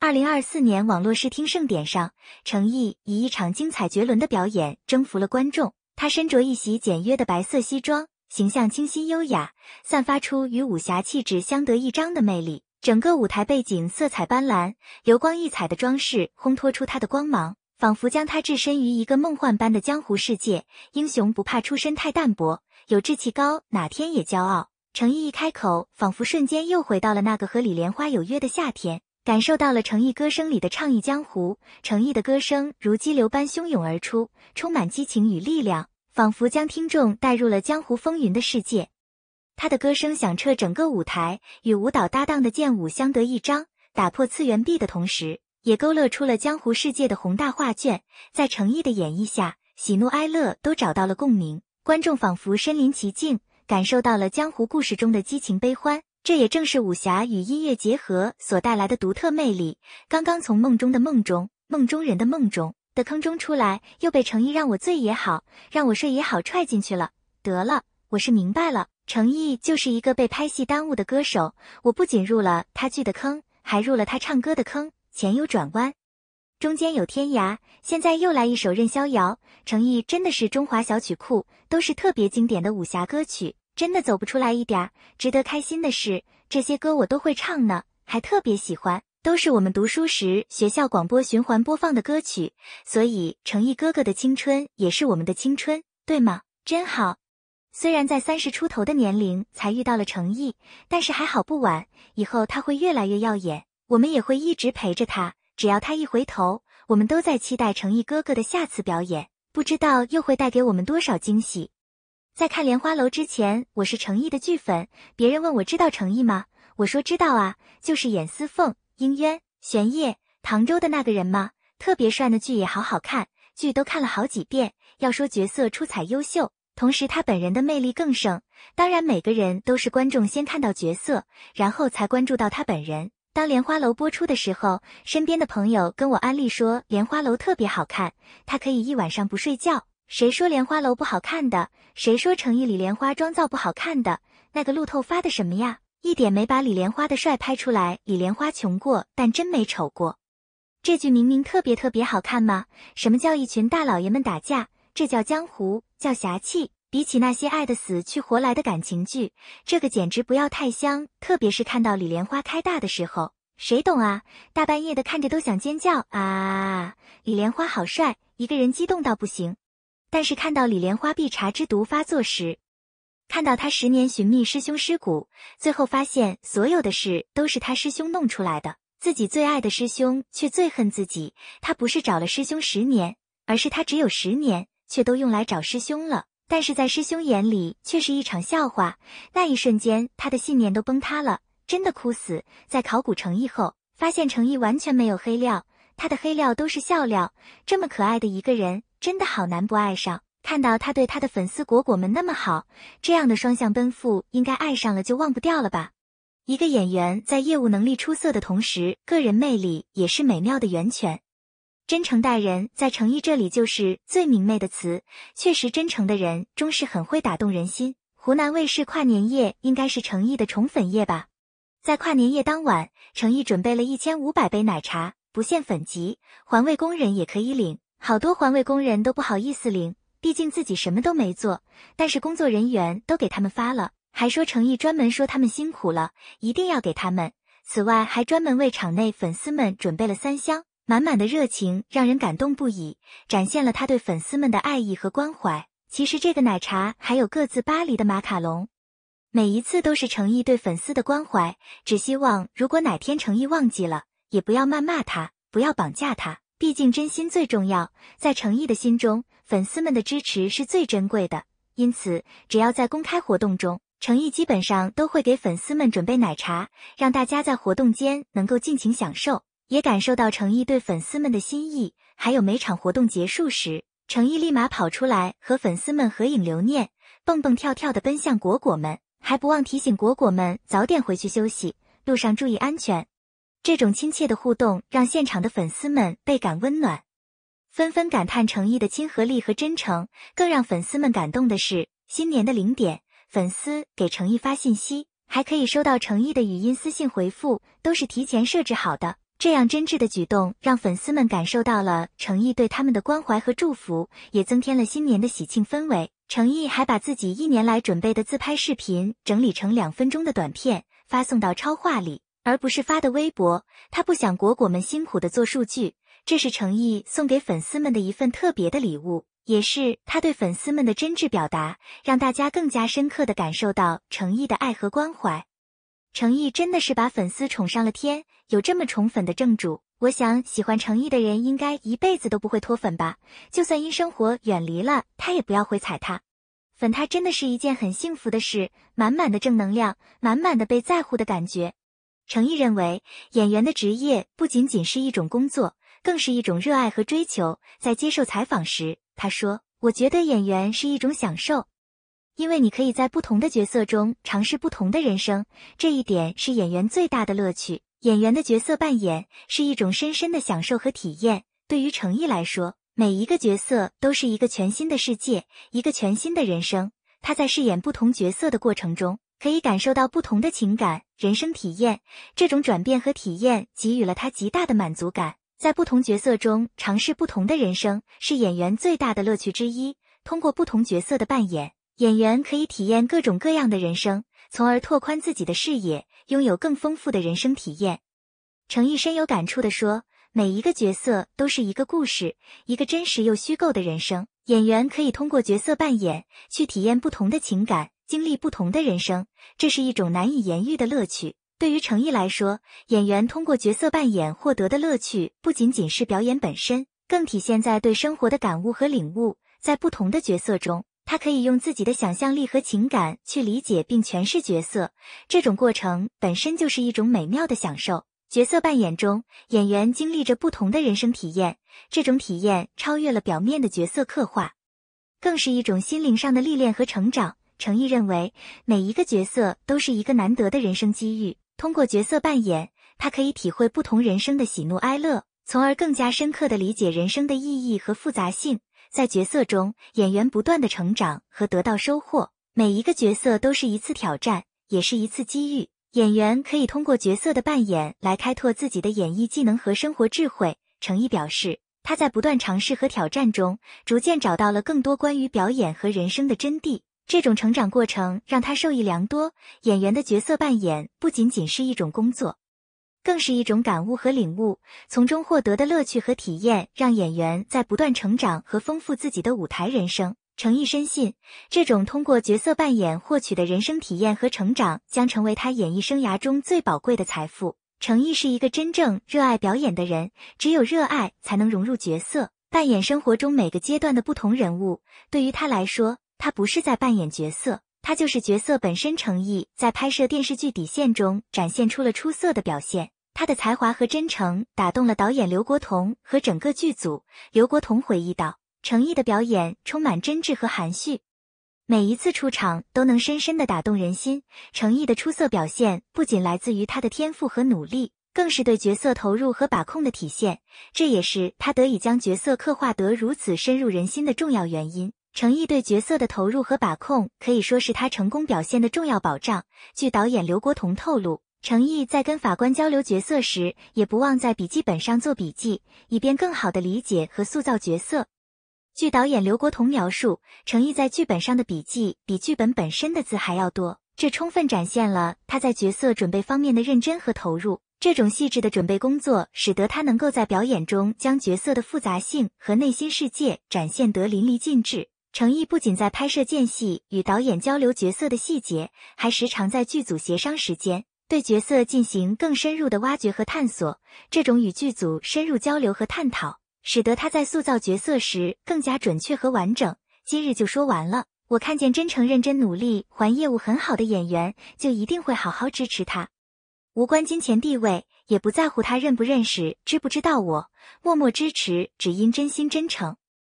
二零二四年网络视听盛典上，程毅以一场精彩绝伦的表演征服了观众。他身着一袭简约的白色西装，形象清新优雅，散发出与武侠气质相得益彰的魅力。整个舞台背景色彩斑斓，流光溢彩的装饰烘托出他的光芒，仿佛将他置身于一个梦幻般的江湖世界。英雄不怕出身太淡薄，有志气高，哪天也骄傲。程毅一开口，仿佛瞬间又回到了那个和李莲花有约的夏天。感受到了诚毅歌声里的唱意江湖，诚毅的歌声如激流般汹涌而出，充满激情与力量，仿佛将听众带入了江湖风云的世界。他的歌声响彻整个舞台，与舞蹈搭档的剑舞相得益彰，打破次元壁的同时，也勾勒出了江湖世界的宏大画卷。在诚毅的演绎下，喜怒哀乐都找到了共鸣，观众仿佛身临其境，感受到了江湖故事中的激情悲欢。这也正是武侠与音乐结合所带来的独特魅力。刚刚从梦中的梦中梦中人的梦中的坑中出来，又被成毅让我醉也好，让我睡也好踹进去了。得了，我是明白了，成毅就是一个被拍戏耽误的歌手。我不仅入了他剧的坑，还入了他唱歌的坑。前有转弯，中间有天涯，现在又来一首任逍遥。成毅真的是中华小曲库，都是特别经典的武侠歌曲。真的走不出来一点儿值得开心的是，这些歌我都会唱呢，还特别喜欢，都是我们读书时学校广播循环播放的歌曲。所以诚毅哥哥的青春也是我们的青春，对吗？真好。虽然在三十出头的年龄才遇到了诚毅，但是还好不晚，以后他会越来越耀眼，我们也会一直陪着他。只要他一回头，我们都在期待诚毅哥哥的下次表演，不知道又会带给我们多少惊喜。在看《莲花楼》之前，我是成毅的剧粉。别人问我知道成毅吗？我说知道啊，就是演司凤、殷渊、玄烨、唐周的那个人嘛，特别帅。的剧也好好看，剧都看了好几遍。要说角色出彩优秀，同时他本人的魅力更盛。当然，每个人都是观众先看到角色，然后才关注到他本人。当《莲花楼》播出的时候，身边的朋友跟我安利说，《莲花楼》特别好看，他可以一晚上不睡觉。谁说莲花楼不好看的？谁说成毅李莲花妆造不好看的？那个路透发的什么呀？一点没把李莲花的帅拍出来。李莲花穷过，但真没丑过。这剧明明特别特别好看吗？什么叫一群大老爷们打架？这叫江湖，叫侠气。比起那些爱的死去活来的感情剧，这个简直不要太香。特别是看到李莲花开大的时候，谁懂啊？大半夜的看着都想尖叫啊！李莲花好帅，一个人激动到不行。但是看到李莲花碧茶之毒发作时，看到他十年寻觅师兄尸骨，最后发现所有的事都是他师兄弄出来的，自己最爱的师兄却最恨自己。他不是找了师兄十年，而是他只有十年，却都用来找师兄了。但是在师兄眼里却是一场笑话。那一瞬间，他的信念都崩塌了，真的哭死。在考古成毅后，发现成毅完全没有黑料，他的黑料都是笑料。这么可爱的一个人。真的好难不爱上，看到他对他的粉丝果果们那么好，这样的双向奔赴，应该爱上了就忘不掉了吧。一个演员在业务能力出色的同时，个人魅力也是美妙的源泉。真诚待人，在诚毅这里就是最明媚的词。确实，真诚的人终是很会打动人心。湖南卫视跨年夜应该是诚毅的宠粉夜吧，在跨年夜当晚，成毅准备了一千五百杯奶茶，不限粉级，环卫工人也可以领。好多环卫工人都不好意思领，毕竟自己什么都没做。但是工作人员都给他们发了，还说诚意专门说他们辛苦了，一定要给他们。此外，还专门为场内粉丝们准备了三箱，满满的热情让人感动不已，展现了他对粉丝们的爱意和关怀。其实这个奶茶还有各自巴黎的马卡龙，每一次都是诚意对粉丝的关怀。只希望如果哪天诚意忘记了，也不要谩骂他，不要绑架他。毕竟真心最重要，在诚毅的心中，粉丝们的支持是最珍贵的。因此，只要在公开活动中，诚毅基本上都会给粉丝们准备奶茶，让大家在活动间能够尽情享受，也感受到诚毅对粉丝们的心意。还有每场活动结束时，诚毅立马跑出来和粉丝们合影留念，蹦蹦跳跳的奔向果果们，还不忘提醒果果们早点回去休息，路上注意安全。这种亲切的互动让现场的粉丝们倍感温暖，纷纷感叹诚毅的亲和力和真诚。更让粉丝们感动的是，新年的零点，粉丝给诚毅发信息，还可以收到诚毅的语音私信回复，都是提前设置好的。这样真挚的举动让粉丝们感受到了诚毅对他们的关怀和祝福，也增添了新年的喜庆氛围。诚毅还把自己一年来准备的自拍视频整理成两分钟的短片，发送到超话里。而不是发的微博，他不想果果们辛苦的做数据，这是诚意送给粉丝们的一份特别的礼物，也是他对粉丝们的真挚表达，让大家更加深刻的感受到诚意的爱和关怀。诚意真的是把粉丝宠上了天，有这么宠粉的正主，我想喜欢诚意的人应该一辈子都不会脱粉吧，就算因生活远离了他，也不要回踩他，粉他真的是一件很幸福的事，满满的正能量，满满的被在乎的感觉。程毅认为，演员的职业不仅仅是一种工作，更是一种热爱和追求。在接受采访时，他说：“我觉得演员是一种享受，因为你可以在不同的角色中尝试不同的人生，这一点是演员最大的乐趣。演员的角色扮演是一种深深的享受和体验。对于程毅来说，每一个角色都是一个全新的世界，一个全新的人生。他在饰演不同角色的过程中。”可以感受到不同的情感、人生体验，这种转变和体验给予了他极大的满足感。在不同角色中尝试不同的人生，是演员最大的乐趣之一。通过不同角色的扮演，演员可以体验各种各样的人生，从而拓宽自己的视野，拥有更丰富的人生体验。程毅深有感触地说：“每一个角色都是一个故事，一个真实又虚构的人生。演员可以通过角色扮演去体验不同的情感。”经历不同的人生，这是一种难以言喻的乐趣。对于成毅来说，演员通过角色扮演获得的乐趣不仅仅是表演本身，更体现在对生活的感悟和领悟。在不同的角色中，他可以用自己的想象力和情感去理解并诠释角色，这种过程本身就是一种美妙的享受。角色扮演中，演员经历着不同的人生体验，这种体验超越了表面的角色刻画，更是一种心灵上的历练和成长。程毅认为，每一个角色都是一个难得的人生机遇。通过角色扮演，他可以体会不同人生的喜怒哀乐，从而更加深刻的理解人生的意义和复杂性。在角色中，演员不断的成长和得到收获。每一个角色都是一次挑战，也是一次机遇。演员可以通过角色的扮演来开拓自己的演艺技能和生活智慧。程毅表示，他在不断尝试和挑战中，逐渐找到了更多关于表演和人生的真谛。这种成长过程让他受益良多。演员的角色扮演不仅仅是一种工作，更是一种感悟和领悟。从中获得的乐趣和体验，让演员在不断成长和丰富自己的舞台人生。程毅深信，这种通过角色扮演获取的人生体验和成长，将成为他演艺生涯中最宝贵的财富。程毅是一个真正热爱表演的人，只有热爱才能融入角色，扮演生活中每个阶段的不同人物。对于他来说，他不是在扮演角色，他就是角色本身。诚意在拍摄电视剧《底线》中展现出了出色的表现，他的才华和真诚打动了导演刘国彤和整个剧组。刘国彤回忆道：“诚意的表演充满真挚和含蓄，每一次出场都能深深的打动人心。诚意的出色表现不仅来自于他的天赋和努力，更是对角色投入和把控的体现，这也是他得以将角色刻画得如此深入人心的重要原因。”程毅对角色的投入和把控可以说是他成功表现的重要保障。据导演刘国彤透露，程毅在跟法官交流角色时，也不忘在笔记本上做笔记，以便更好地理解和塑造角色。据导演刘国彤描述，程毅在剧本上的笔记比剧本本身的字还要多，这充分展现了他在角色准备方面的认真和投入。这种细致的准备工作，使得他能够在表演中将角色的复杂性和内心世界展现得淋漓尽致。程毅不仅在拍摄间隙与导演交流角色的细节，还时常在剧组协商时间，对角色进行更深入的挖掘和探索。这种与剧组深入交流和探讨，使得他在塑造角色时更加准确和完整。今日就说完了。我看见真诚、认真、努力，还业务很好的演员，就一定会好好支持他，无关金钱地位，也不在乎他认不认识、知不知道我，默默支持，只因真心真诚。